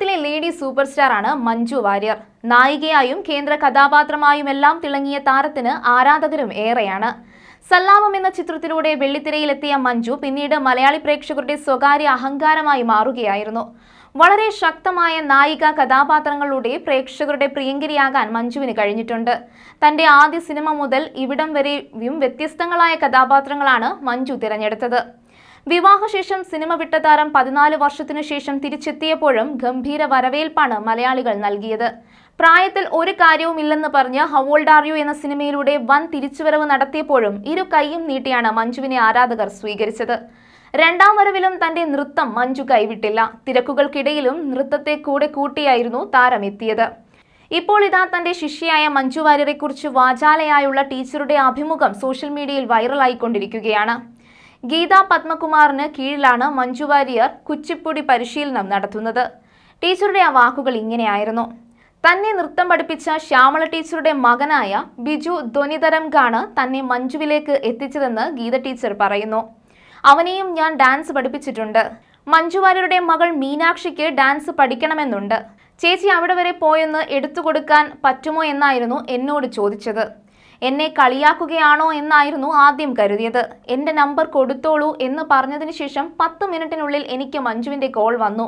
മലയാളത്തിലെ lady super star ആണ് മഞ്ജു വാര്യർ നായികയായും കേന്ദ്ര കഥാപാത്രമായുമെല്ലാം തിളങ്ങിയ താരത്തിന് ആരാധകരും ഏറെയാണ് സല്ലാമം എന്ന ചിത്രത്തിലൂടെ വെള്ളിത്തിരയിലെത്തിയ മഞ്ജു പിന്നീട് മലയാളി പ്രേക്ഷകരുടെ സ്വകാര്യ അഹങ്കാരമായി മാറുകയായിരുന്നു വളരെ ശക്തമായ നായിക കഥാപാത്രങ്ങളിലൂടെ പ്രേക്ഷകരുടെ പ്രിയങ്കരിയാകാൻ മഞ്ജുവിന് കഴിഞ്ഞിട്ടുണ്ട് തന്റെ ആദ്യ സിനിമ മുതൽ ഇവിടം വരെയും വ്യത്യസ്തങ്ങളായ കഥാപാത്രങ്ങളാണ് മഞ്ജു തിരഞ്ഞെടുത്തത് വിവാഹശേഷം സിനിമ വിട്ട താരം പതിനാല് വർഷത്തിനു ശേഷം തിരിച്ചെത്തിയപ്പോഴും ഗംഭീര വരവേൽപ്പാണ് മലയാളികൾ നൽകിയത് പ്രായത്തിൽ ഒരു കാര്യവുമില്ലെന്ന് പറഞ്ഞ് ഹവോൾഡ് ആർ എന്ന സിനിമയിലൂടെ വൻ തിരിച്ചുവരവ് നടത്തിയപ്പോഴും ഇരു കൈയും നീട്ടിയാണ് മഞ്ജുവിനെ ആരാധകർ സ്വീകരിച്ചത് രണ്ടാം വരവിലും തന്റെ നൃത്തം മഞ്ജു കൈവിട്ടില്ല തിരക്കുകൾക്കിടയിലും നൃത്തത്തെ കൂടെ കൂട്ടിയായിരുന്നു താരം എത്തിയത് ഇപ്പോൾ ഇതാ തന്റെ ശിഷ്യയായ മഞ്ജു വാര്യരെക്കുറിച്ച് വാചാലയായുള്ള ടീച്ചറുടെ അഭിമുഖം സോഷ്യൽ മീഡിയയിൽ വൈറലായിക്കൊണ്ടിരിക്കുകയാണ് ഗീതാ പത്മകുമാറിന് കീഴിലാണ് മഞ്ജു വാര്യർ കുച്ചിപ്പുടി പരിശീലനം നടത്തുന്നത് ടീച്ചറുടെ ആ വാക്കുകൾ ഇങ്ങനെയായിരുന്നു തന്നെ നൃത്തം പഠിപ്പിച്ച ശ്യാമള ടീച്ചറുടെ മകനായ ബിജു ധ്വനിതരംഗാണ് തന്നെ മഞ്ജുവിലേക്ക് എത്തിച്ചതെന്ന് ഗീത ടീച്ചർ പറയുന്നു അവനെയും ഞാൻ ഡാൻസ് പഠിപ്പിച്ചിട്ടുണ്ട് മഞ്ജുവാര്യരുടെ മകൾ മീനാക്ഷിക്ക് ഡാൻസ് പഠിക്കണമെന്നുണ്ട് ചേച്ചി അവിടെ വരെ പോയെന്ന് എടുത്തു കൊടുക്കാൻ പറ്റുമോ എന്നായിരുന്നു എന്നോട് ചോദിച്ചത് എന്നെ കളിയാക്കുകയാണോ എന്നായിരുന്നു ആദ്യം കരുതിയത് എൻ്റെ നമ്പർ കൊടുത്തോളൂ എന്ന് പറഞ്ഞതിന് ശേഷം പത്ത് മിനിറ്റിനുള്ളിൽ എനിക്ക് മഞ്ജുവിൻ്റെ കോൾ വന്നു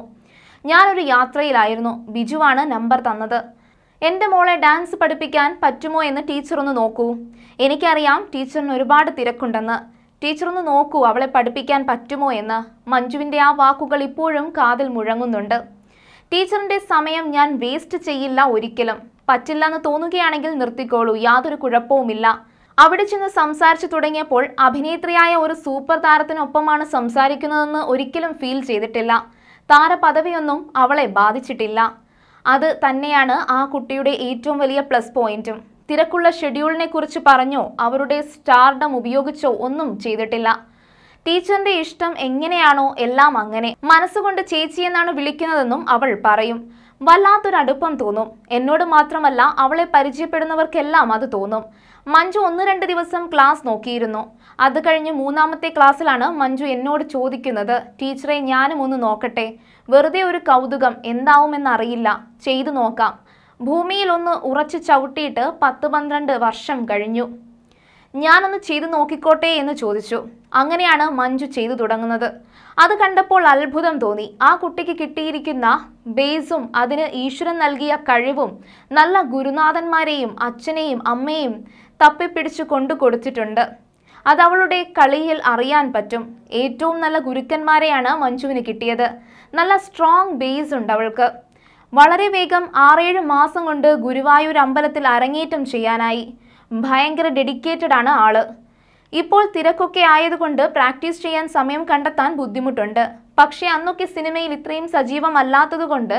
ഞാനൊരു യാത്രയിലായിരുന്നു ബിജുവാണ് നമ്പർ തന്നത് എൻ്റെ മോളെ ഡാൻസ് പഠിപ്പിക്കാൻ പറ്റുമോ എന്ന് ടീച്ചറൊന്ന് നോക്കൂ എനിക്കറിയാം ടീച്ചറിന് ഒരുപാട് തിരക്കുണ്ടെന്ന് ടീച്ചറൊന്ന് നോക്കൂ അവളെ പഠിപ്പിക്കാൻ പറ്റുമോ എന്ന് മഞ്ജുവിൻ്റെ ആ വാക്കുകൾ ഇപ്പോഴും കാതിൽ മുഴങ്ങുന്നുണ്ട് ടീച്ചറിൻ്റെ സമയം ഞാൻ വേസ്റ്റ് ചെയ്യില്ല ഒരിക്കലും പറ്റില്ല എന്ന് തോന്നുകയാണെങ്കിൽ നിർത്തിക്കോളൂ യാതൊരു കുഴപ്പവുമില്ല അവിടെ ചെന്ന് സംസാരിച്ചു തുടങ്ങിയപ്പോൾ അഭിനേത്രിയായ ഒരു സൂപ്പർ താരത്തിനൊപ്പമാണ് സംസാരിക്കുന്നതെന്ന് ഒരിക്കലും ഫീൽ ചെയ്തിട്ടില്ല താര പദവിയൊന്നും അവളെ ബാധിച്ചിട്ടില്ല അത് തന്നെയാണ് ആ കുട്ടിയുടെ ഏറ്റവും വലിയ പ്ലസ് പോയിന്റും തിരക്കുള്ള ഷെഡ്യൂളിനെ കുറിച്ച് പറഞ്ഞോ അവരുടെ സ്റ്റാർഡം ഉപയോഗിച്ചോ ഒന്നും ചെയ്തിട്ടില്ല ടീച്ചറിന്റെ ഇഷ്ടം എങ്ങനെയാണോ എല്ലാം അങ്ങനെ മനസ്സുകൊണ്ട് ചേച്ചി എന്നാണ് വിളിക്കുന്നതെന്നും അവൾ പറയും വല്ലാത്തൊരടുപ്പം തോന്നും എന്നോട് മാത്രമല്ല അവളെ പരിചയപ്പെടുന്നവർക്കെല്ലാം അത് തോന്നും മഞ്ജു ഒന്ന് രണ്ട് ദിവസം ക്ലാസ് നോക്കിയിരുന്നു അത് കഴിഞ്ഞ് മൂന്നാമത്തെ ക്ലാസ്സിലാണ് മഞ്ജു എന്നോട് ചോദിക്കുന്നത് ടീച്ചറെ ഞാനും ഒന്ന് നോക്കട്ടെ വെറുതെ ഒരു കൗതുകം എന്താവുമെന്നറിയില്ല ചെയ്തു നോക്കാം ഭൂമിയിൽ ഒന്ന് ഉറച്ചു ചവിട്ടിയിട്ട് പത്ത് പന്ത്രണ്ട് വർഷം കഴിഞ്ഞു ഞാനൊന്ന് ചെയ്തു നോക്കിക്കോട്ടെ എന്ന് ചോദിച്ചു അങ്ങനെയാണ് മഞ്ജു ചെയ്തു തുടങ്ങുന്നത് അത് കണ്ടപ്പോൾ അത്ഭുതം തോന്നി ആ കുട്ടിക്ക് കിട്ടിയിരിക്കുന്ന ബേസും അതിന് ഈശ്വരൻ നൽകിയ കഴിവും നല്ല ഗുരുനാഥന്മാരെയും അച്ഛനെയും അമ്മയും തപ്പിപ്പിടിച്ചു കൊണ്ടു കൊടുത്തിട്ടുണ്ട് അത് അവളുടെ കളിയിൽ അറിയാൻ പറ്റും ഏറ്റവും നല്ല ഗുരുക്കന്മാരെയാണ് മഞ്ജുവിന് കിട്ടിയത് നല്ല സ്ട്രോങ് ബേസ് ഉണ്ട് അവൾക്ക് വളരെ വേഗം ആറേഴ് മാസം കൊണ്ട് ഗുരുവായൂർ അമ്പലത്തിൽ അരങ്ങേറ്റം ചെയ്യാനായി ഭയങ്കര ഡെഡിക്കേറ്റഡ് ആണ് ആള് ഇപ്പോൾ തിരക്കൊക്കെ ആയതുകൊണ്ട് പ്രാക്ടീസ് ചെയ്യാൻ സമയം കണ്ടെത്താൻ ബുദ്ധിമുട്ടുണ്ട് പക്ഷേ അന്നൊക്കെ സിനിമയിൽ ഇത്രയും സജീവമല്ലാത്തതുകൊണ്ട്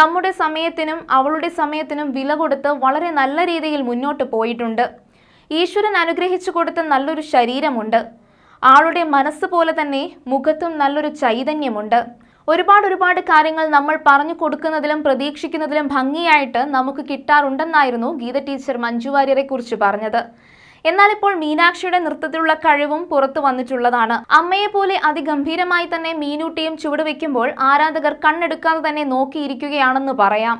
നമ്മുടെ സമയത്തിനും അവളുടെ സമയത്തിനും വില കൊടുത്ത് വളരെ നല്ല രീതിയിൽ മുന്നോട്ട് പോയിട്ടുണ്ട് ഈശ്വരൻ അനുഗ്രഹിച്ചു കൊടുത്ത നല്ലൊരു ശരീരമുണ്ട് ആളുടെ മനസ്സ് പോലെ തന്നെ മുഖത്തും നല്ലൊരു ചൈതന്യമുണ്ട് ഒരുപാട് ഒരുപാട് കാര്യങ്ങൾ നമ്മൾ പറഞ്ഞു കൊടുക്കുന്നതിലും പ്രതീക്ഷിക്കുന്നതിലും ഭംഗിയായിട്ട് നമുക്ക് കിട്ടാറുണ്ടെന്നായിരുന്നു ഗീത ടീച്ചർ മഞ്ജു വാര്യരെ കുറിച്ച് പറഞ്ഞത് എന്നാൽ ഇപ്പോൾ മീനാക്ഷിയുടെ നൃത്തത്തിലുള്ള കഴിവും പുറത്തു വന്നിട്ടുള്ളതാണ് അമ്മയെ പോലെ അതിഗംഭീരമായി തന്നെ മീനൂട്ടിയും ചുവടുവെക്കുമ്പോൾ ആരാധകർ കണ്ണെടുക്കാതെ തന്നെ നോക്കിയിരിക്കുകയാണെന്ന് പറയാം